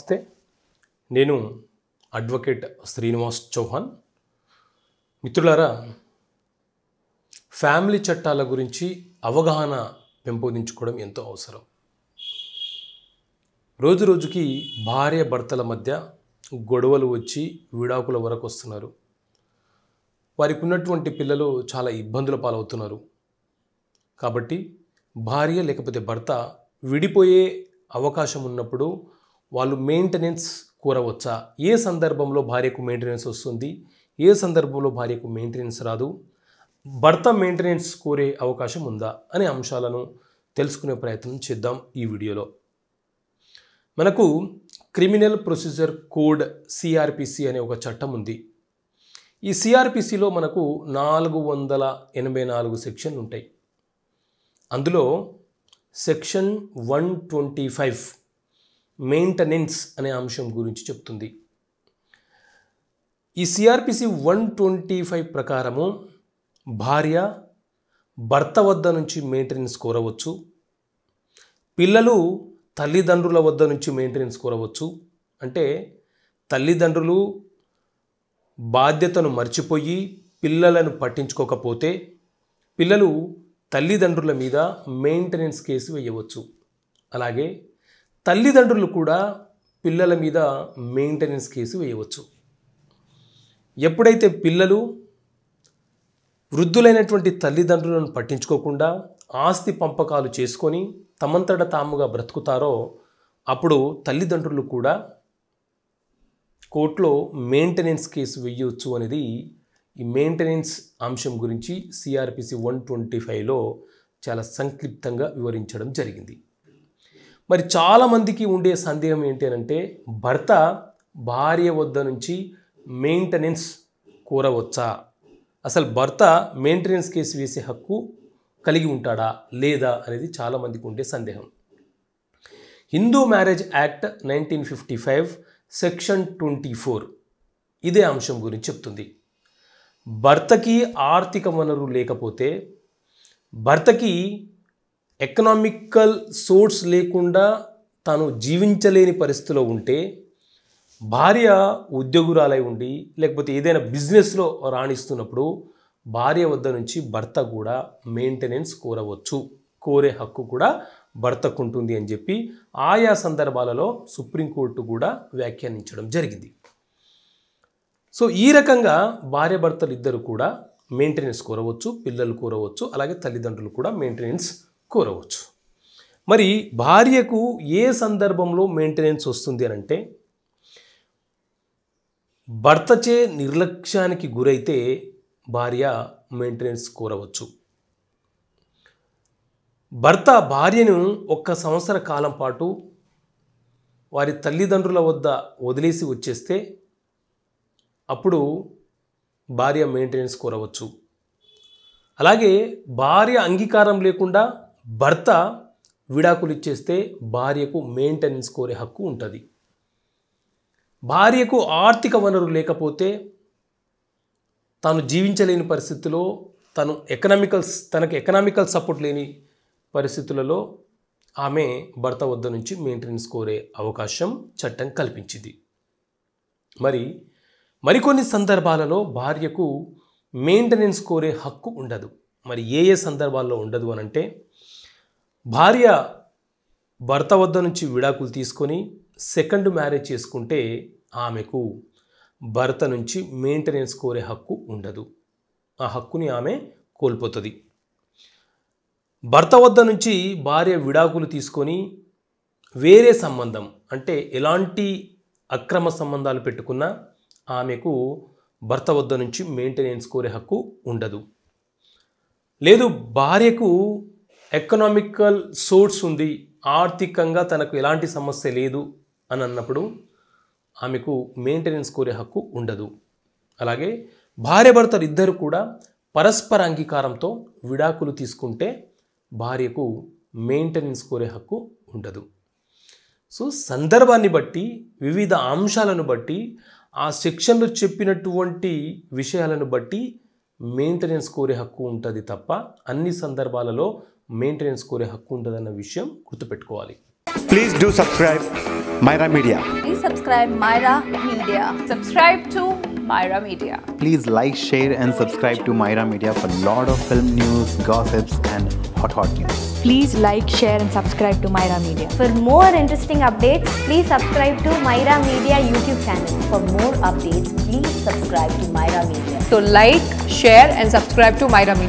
నమస్తే నేను అడ్వకేట్ శ్రీనివాస్ చౌహాన్ మిత్రులారా ఫ్యామిలీ చట్టాల గురించి అవగాహన పెంపొందించుకోవడం ఎంతో అవసరం రోజు రోజుకి భార్య భర్తల మధ్య గొడవలు వచ్చి విడాకుల వరకు వస్తున్నారు వారికి ఉన్నటువంటి పిల్లలు చాలా ఇబ్బందుల పాలవుతున్నారు కాబట్టి భార్య లేకపోతే భర్త విడిపోయే అవకాశం ఉన్నప్పుడు వాళ్ళు మెయింటెనెన్స్ కూరవచ్చా ఏ సందర్భంలో భార్యకు మెయింటెనెన్స్ వస్తుంది ఏ సందర్భంలో భార్యకు మెయింటెనెన్స్ రాదు భర్త మెయింటెనెన్స్ కోరే అవకాశం ఉందా అనే అంశాలను తెలుసుకునే ప్రయత్నం చేద్దాం ఈ వీడియోలో మనకు క్రిమినల్ ప్రొసీజర్ కోడ్ సిఆర్పిసి అనే ఒక చట్టం ఉంది ఈ సిఆర్పిసిలో మనకు నాలుగు వందల ఎనభై నాలుగు సెక్షన్లు ఉంటాయి అందులో section one twenty five maintenance అనే అంశం గురించి చెప్తుంది ఈ సిఆర్పిసి వన్ ట్వంటీ ఫైవ్ ప్రకారము భార్య భర్త వద్ద నుంచి మెయింటెనెన్స్ కోరవచ్చు పిల్లలు తల్లిదండ్రుల వద్ద నుంచి మెయింటెనెన్స్ కోరవచ్చు అంటే తల్లిదండ్రులు బాధ్యతను మర్చిపోయి పిల్లలను పట్టించుకోకపోతే పిల్లలు తల్లిదండ్రుల మీద మెయింటెనెన్స్ కేసు వేయవచ్చు అలాగే తల్లిదండ్రులు కూడా పిల్లల మీద మెయింటెనెన్స్ కేసు వేయవచ్చు ఎప్పుడైతే పిల్లలు వృద్ధులైనటువంటి తల్లిదండ్రులను పట్టించుకోకుండా ఆస్తి పంపకాలు చేసుకొని తమంతట తాముగా బ్రతుకుతారో అప్పుడు తల్లిదండ్రులు కూడా కోర్టులో మెయింటెనెన్స్ కేసు వేయవచ్చు అనేది ఈ మెయింటెనెన్స్ అంశం గురించి సిఆర్పిసి వన్ ట్వంటీ ఫైవ్లో చాలా సంక్లిప్తంగా వివరించడం జరిగింది మరి చాలామందికి ఉండే సందేహం ఏంటంటే భర్త భార్య వద్ద నుంచి మెయింటెనెన్స్ కోరవచ్చా అసలు భర్త మెయింటెనెన్స్ కేసు వేసే హక్కు కలిగి ఉంటాడా లేదా అనేది చాలామందికి ఉండే సందేహం Hindu marriage act nineteen fifty five section twenty four ఇదే అంశం గురించి చెప్తుంది భర్తకి ఆర్థిక వనరు లేకపోతే భర్తకి ఎకనామికల్ సోర్స్ లేకుండా తాను జీవించలేని పరిస్థితిలో ఉంటే భార్య ఉద్యోగురాలై ఉండి లేకపోతే ఏదైనా బిజినెస్లో రాణిస్తున్నప్పుడు భార్య వద్ద నుంచి భర్త కూడా మెయింటెనెన్స్ కోరవచ్చు కోరే హక్కు కూడా భర్తకు ఉంటుంది అని చెప్పి ఆయా సందర్భాలలో సుప్రీంకోర్టు కూడా వ్యాఖ్యానించడం జరిగింది సో ఈ రకంగా భార్యాభర్తలు ఇద్దరు కూడా మెయింటెనెన్స్ కోరవచ్చు పిల్లలు కోరవచ్చు అలాగే తల్లిదండ్రులు కూడా మెయింటెనెన్స్ కోరవచ్చు మరి భార్యకు ఏ సందర్భంలో మెయింటెనెన్స్ వస్తుంది అని అంటే భర్తచే నిర్లక్ష్యానికి గురైతే భార్య మెయింటెనెన్స్ కోరవచ్చు భర్త భార్యను ఒక్క సంవత్సర కాలం పాటు వారి తల్లిదండ్రుల వద్ద వదిలేసి వచ్చేస్తే అప్పుడు భార్య మెయింటెనెన్స్ కోరవచ్చు అలాగే భార్య అంగీకారం లేకుండా భర్త విడాకులు ఇచ్చేస్తే భార్యకు మెయింటెనెన్స్ కోరే హక్కు ఉంటుంది భార్యకు ఆర్థిక వనరు లేకపోతే తాను జీవించలేని పరిస్థితిలో తను ఎకనామికల్ తనకు ఎకనామికల్ సపోర్ట్ లేని పరిస్థితులలో ఆమె భర్త వద్ద నుంచి మెయింటెనెన్స్ కోరే అవకాశం చట్టం కల్పించింది మరి మరికొన్ని సందర్భాలలో భార్యకు మెయింటెనెన్స్ కోరే హక్కు ఉండదు మరి ఏ ఏ సందర్భాల్లో ఉండదు అనంటే భార్య భర్త వద్ద నుంచి విడాకులు తీసుకొని సెకండ్ మ్యారేజ్ చేసుకుంటే ఆమెకు భర్త నుంచి మెయింటెనెన్స్ కోరే హక్కు ఉండదు ఆ హక్కుని ఆమె కోల్పోతుంది భర్త వద్ద నుంచి భార్య విడాకులు తీసుకొని వేరే సంబంధం అంటే ఎలాంటి అక్రమ సంబంధాలు పెట్టుకున్నా ఆమెకు భర్త వద్ద నుంచి మెయింటెనెన్స్ కోరే హక్కు ఉండదు లేదు భార్యకు ఎకనామికల్ సోర్స్ ఉంది ఆర్థికంగా తనకు ఎలాంటి సమస్య లేదు అని అన్నప్పుడు ఆమెకు మెయింటెనెన్స్ కోరే హక్కు ఉండదు అలాగే భార్యభర్తలు ఇద్దరు కూడా పరస్పర అంగీకారంతో విడాకులు తీసుకుంటే భార్యకు మెయింటెనెన్స్ కోరే హక్కు ఉండదు సో సందర్భాన్ని బట్టి వివిధ అంశాలను బట్టి ఆ సెక్షన్లు చెప్పినటువంటి విషయాలను బట్టి మెయింటెనెన్స్ కోరే హక్కు ఉంటుంది తప్ప అన్ని సందర్భాలలో మెయింటెనెన్స్ కోరే హక్కు ఉంటుందన్న విషయం గుర్తుపెట్టుకోవాలి please do subscribe Myra Media please subscribe Myra Media subscribe to Myra Media please like share and subscribe to Myra Media for lot of film news gossips and hot hot news please like share and subscribe to Myra Media for more interesting updates please subscribe to Myra Media YouTube channel for more updates please subscribe to Myra Media so like share and subscribe to Myra media